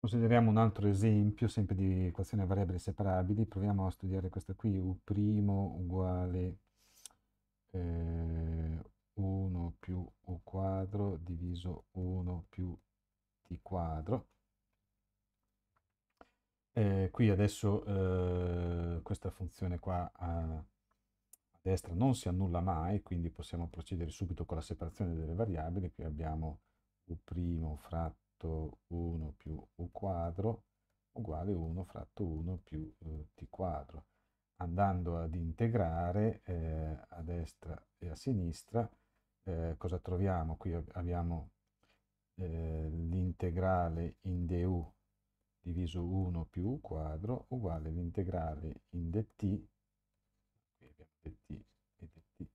Consideriamo un altro esempio, sempre di equazione a variabili separabili, proviamo a studiare questa qui, U' uguale eh, 1 più U quadro diviso 1 più T quadro. Eh, qui adesso eh, questa funzione qua a, a destra non si annulla mai, quindi possiamo procedere subito con la separazione delle variabili, qui abbiamo U' fratto fratto 1 più u quadro uguale 1 fratto 1 più eh, t quadro. Andando ad integrare eh, a destra e a sinistra, eh, cosa troviamo? Qui abbiamo eh, l'integrale in du diviso 1 più u quadro uguale l'integrale in dt, qui dt,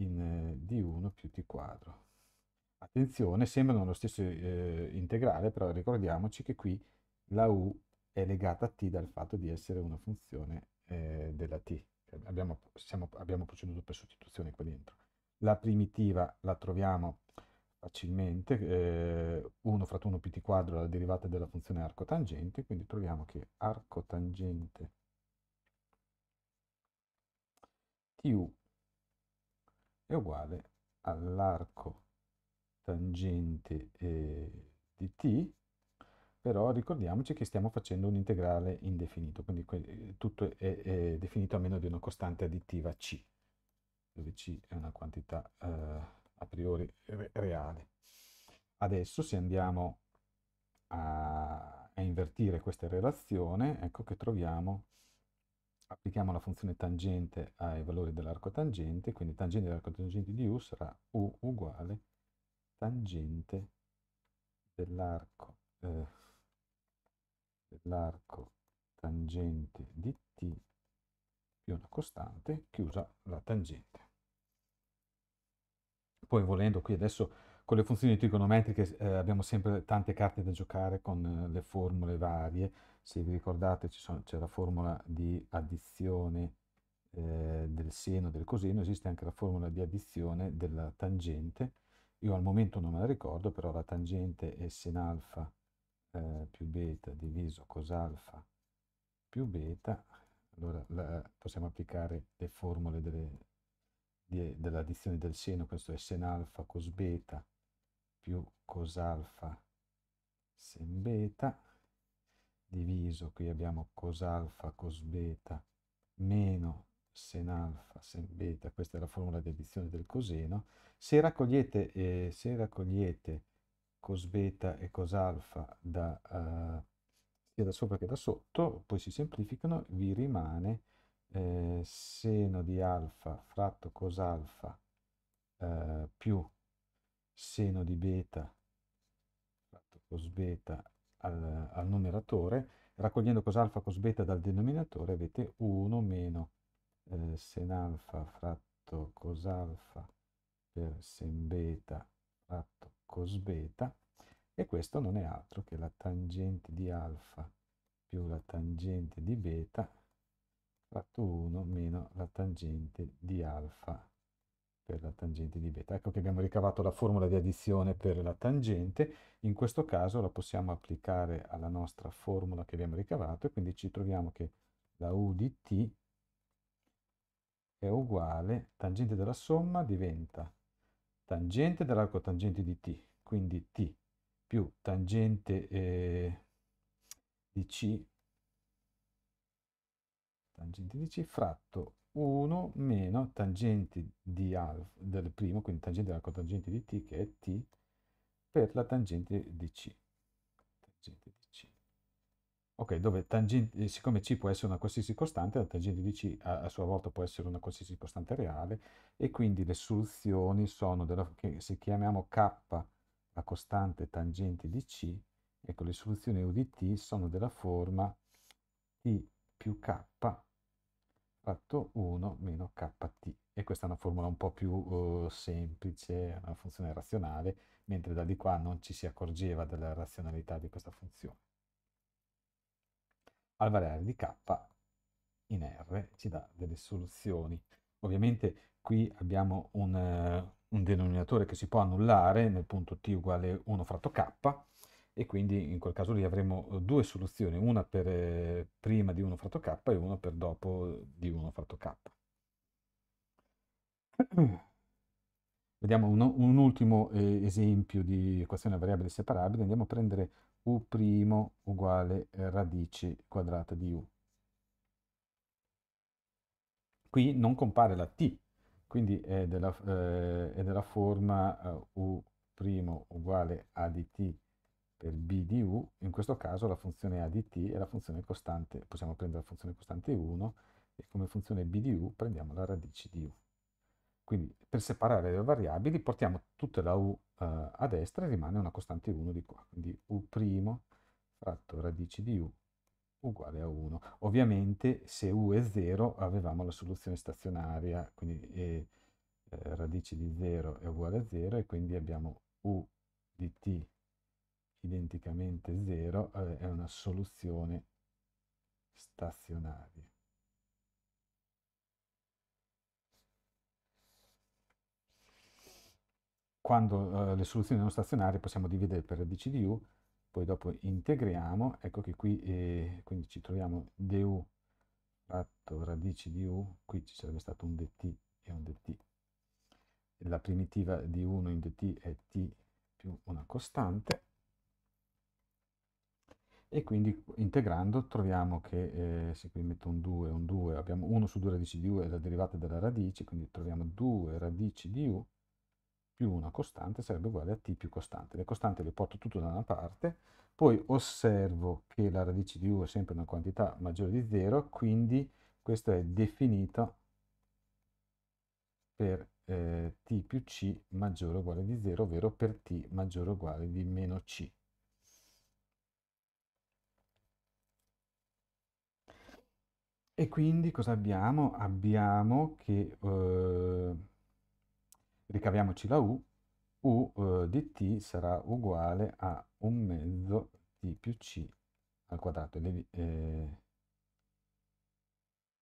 in eh, d1 più t quadro. Attenzione, sembrano lo stesso eh, integrale, però ricordiamoci che qui la u è legata a t dal fatto di essere una funzione eh, della t. Abbiamo, siamo, abbiamo, proceduto per sostituzione qua dentro. La primitiva la troviamo facilmente, eh, 1 fratto 1 più t quadro è la derivata della funzione arco tangente, quindi troviamo che arco tangente tu è uguale all'arco tangente eh, di t, però ricordiamoci che stiamo facendo un integrale indefinito, quindi eh, tutto è, è, definito a meno di una costante additiva c, dove c è una quantità eh, a priori re- reale. Adesso se andiamo a, a invertire questa relazione, ecco che troviamo applichiamo la funzione tangente ai valori dell'arco tangente, quindi tangente dell'arco tangente di U sarà U uguale tangente dell'arco eh, dell'arco tangente di T più una costante chiusa la tangente. Poi volendo qui adesso con le funzioni trigonometriche eh, abbiamo sempre tante carte da giocare con eh, le formule varie. Se vi ricordate c'è la formula di addizione eh, del seno del coseno, esiste anche la formula di addizione della tangente io al momento non me la ricordo, però la tangente è sin alfa eh, più beta diviso cos alfa più beta, allora la, possiamo applicare le formule delle, di, dell'addizione del seno, questo è sen alfa cos beta più cos alfa sen beta, diviso, qui abbiamo cos alfa cos beta meno sen alfa, sen beta, questa è la formula di addizione del coseno, se raccogliete, eh, se raccogliete cos beta e cos alfa da, eh, sia da sopra che da sotto, poi si semplificano, vi rimane eh, seno di alfa fratto cos alfa eh, più seno di beta fratto cos beta al, al numeratore, raccogliendo cos alfa cos beta dal denominatore avete 1 meno eh, sen alfa fratto cos alfa per sen beta fratto cos beta e questo non è altro che la tangente di alfa più la tangente di beta fratto 1 meno la tangente di alfa per la tangente di beta. Ecco che abbiamo ricavato la formula di addizione per la tangente, in questo caso la possiamo applicare alla nostra formula che abbiamo ricavato e quindi ci troviamo che la u di t è uguale tangente della somma diventa tangente dell'arco tangente di t, quindi t più tangente eh, di c, tangente di c fratto 1 meno tangente di alfa del primo, quindi tangente dell'arco tangente di t che è t per la tangente di c. Tangente di ok, dove tangente, eh, siccome C può essere una qualsiasi costante, la tangente di C a, a, sua volta può essere una qualsiasi costante reale, e quindi le soluzioni sono, della, se chiamiamo K la costante tangente di C, ecco, le soluzioni U di T sono della forma T più K fatto 1 meno kt. E questa è una formula un po' più uh, semplice, una funzione razionale, mentre da di qua non ci si accorgeva della razionalità di questa funzione al variare di k in R ci dà delle soluzioni. Ovviamente qui abbiamo un, uh, un denominatore che si può annullare nel punto t uguale 1 fratto k e quindi in quel caso lì avremo eh, due soluzioni, una per eh, prima di 1 fratto k e una per dopo di 1 fratto k. Vediamo un, un ultimo eh, esempio di equazione a variabile separabile, andiamo a prendere u' uguale radice quadrata di u. Qui non compare la t, quindi è della, eh, è della forma eh, u' uguale a di t per b di u, in questo caso la funzione a di t è la funzione costante, possiamo prendere la funzione costante 1 e come funzione b di u prendiamo la radice di u. Quindi per separare le variabili portiamo tutta la u eh, a destra e rimane una costante 1 di qua. Quindi u' fratto radice di u uguale a 1. Ovviamente se u è 0 avevamo la soluzione stazionaria, quindi e, eh, radici di 0 è uguale a 0 e quindi abbiamo u di t identicamente 0 eh, è una soluzione stazionaria. quando eh, le soluzioni non stazionarie possiamo dividere per radici di u, poi dopo integriamo, ecco che qui eh, quindi ci troviamo du fratto radici di u, qui ci sarebbe stato un dt e un dt. La primitiva di 1 in dt è t più una costante e quindi integrando troviamo che eh, se qui metto un 2 e un 2 abbiamo 1 su 2 radici di u è la derivata della radice quindi troviamo 2 radici di u più una costante sarebbe uguale a t più costante. Le costanti le porto tutto da una parte, poi osservo che la radice di u è sempre una quantità maggiore di 0, quindi questo è definito per eh, t più c maggiore o uguale di 0, ovvero per t maggiore o uguale di meno c. E quindi cosa abbiamo? Abbiamo che... Eh, ricaviamoci la u, u eh, di t sarà uguale a un mezzo t più c al quadrato, elevi, eh,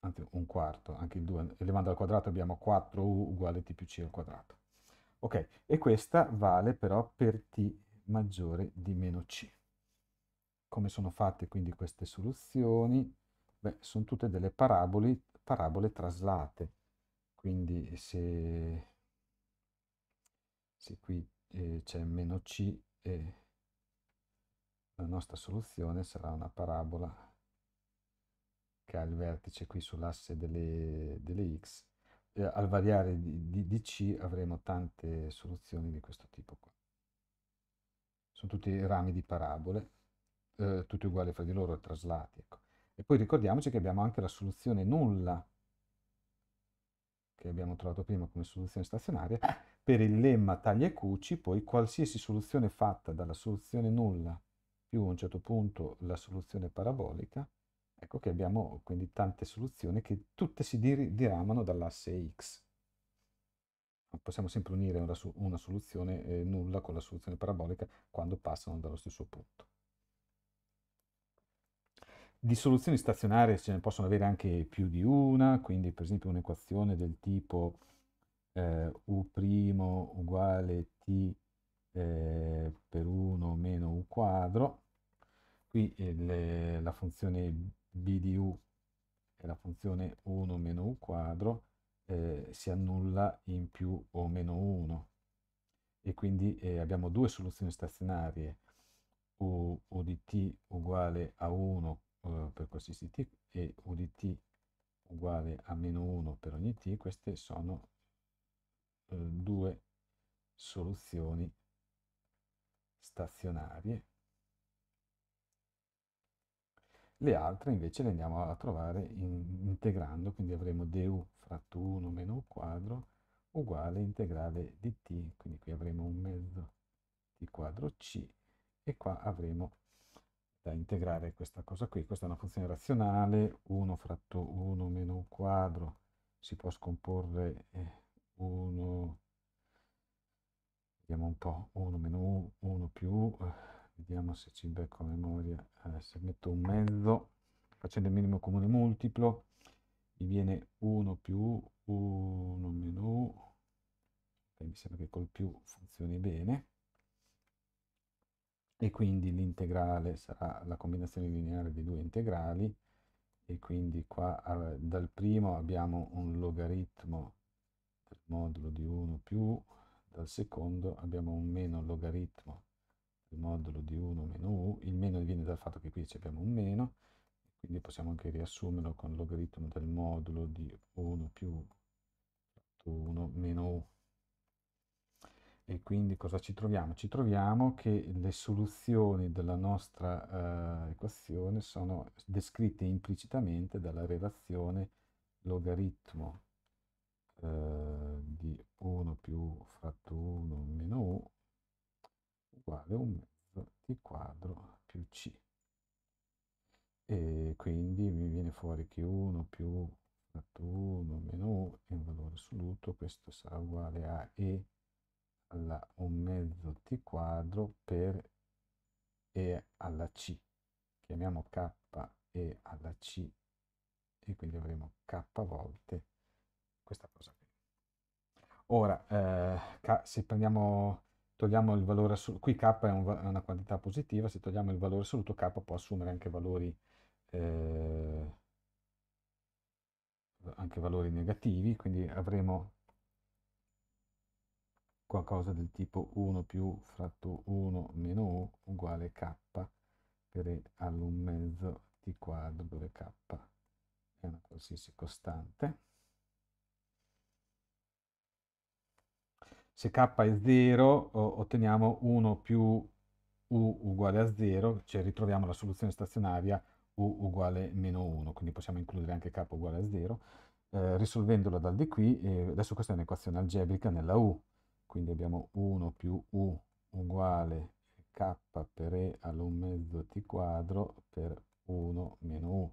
anzi un quarto, anche il 2 elevando al quadrato abbiamo 4u uguale t più c al quadrato. Ok, e questa vale però per t maggiore di meno c. Come sono fatte quindi queste soluzioni? Beh, sono tutte delle parabole, parabole traslate, quindi se se qui eh, c'è meno C e eh, la nostra soluzione sarà una parabola che ha il vertice qui sull'asse delle, delle, x. Eh, al variare di, di, di, C avremo tante soluzioni di questo tipo qua. Sono tutti rami di parabole, eh, tutti uguali fra di loro, traslati. Ecco. E poi ricordiamoci che abbiamo anche la soluzione nulla, che abbiamo trovato prima come soluzione stazionaria, per il lemma taglia e cuci, poi qualsiasi soluzione fatta dalla soluzione nulla più a un certo punto la soluzione parabolica, ecco che abbiamo quindi tante soluzioni che tutte si diramano dall'asse x. Possiamo sempre unire una, una soluzione eh, nulla con la soluzione parabolica quando passano dallo stesso punto. Di soluzioni stazionarie ce ne possono avere anche più di una, quindi per esempio un'equazione del tipo eh, U' uguale T eh, per 1 meno U quadro. Qui eh, le, la funzione B di U è la funzione 1 meno U quadro eh, si annulla in più o meno 1 e quindi eh, abbiamo due soluzioni stazionarie U, U di T uguale a 1 eh, per qualsiasi T e U di T uguale a meno 1 per ogni T, queste sono eh, due soluzioni stazionarie. Le altre invece le andiamo a trovare in, integrando, quindi avremo du fratto 1 meno u quadro uguale integrale di t, quindi qui avremo un mezzo di quadro c e qua avremo da integrare questa cosa qui, questa è una funzione razionale, 1 fratto 1 meno u quadro si può scomporre eh, 1 vediamo un po 1 meno 1 più eh, vediamo se ci becco a memoria eh, se metto un mezzo facendo il minimo comune multiplo mi viene 1 più 1 meno e mi sembra che col più funzioni bene e quindi l'integrale sarà la combinazione lineare di due integrali e quindi qua eh, dal primo abbiamo un logaritmo per modulo di 1 più dal secondo abbiamo un meno logaritmo del modulo di 1 meno u, il meno viene dal fatto che qui abbiamo un meno, quindi possiamo anche riassumerlo con logaritmo del modulo di 1 più 1 meno u. E quindi cosa ci troviamo? Ci troviamo che le soluzioni della nostra eh, equazione sono descritte implicitamente dalla relazione logaritmo eh, di 1 più fratto 1 meno u uguale a un mezzo t quadro più c. E quindi mi viene fuori che 1 più fratto 1 meno u è un valore assoluto, questo sarà uguale a e alla 1 mezzo t quadro per e alla c. Chiamiamo k e alla c e quindi avremo k volte questa cosa qui. Ora, eh, se prendiamo, togliamo il valore assoluto, qui k è, un, è, una quantità positiva, se togliamo il valore assoluto k può assumere anche valori, eh, anche valori negativi, quindi avremo qualcosa del tipo 1 più fratto 1 meno u uguale k per e all'1 mezzo t quadro dove k è una qualsiasi costante. se k è 0 otteniamo 1 più u uguale a 0, cioè ritroviamo la soluzione stazionaria u uguale meno 1, quindi possiamo includere anche k uguale a 0, eh, risolvendola dal di qui, eh, adesso questa è un'equazione algebrica nella u, quindi abbiamo 1 più u uguale k per e all'un mezzo t quadro per 1 meno u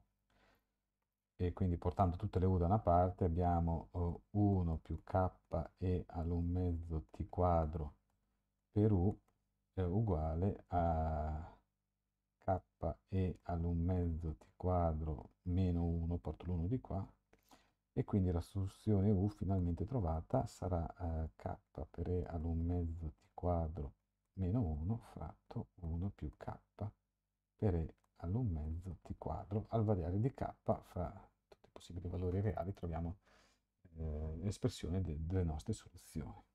e quindi portando tutte le u da una parte abbiamo 1 più k e all'1 mezzo t quadro per u è eh, uguale a k e all'1 mezzo t quadro meno 1, porto l'1 di qua, e quindi la soluzione u finalmente trovata sarà eh, k per e all'1 mezzo t quadro meno 1 fratto 1 più k per e all'1 mezzo t quadro al variare di k fra tutti i possibili valori reali troviamo eh, l'espressione de delle nostre soluzioni.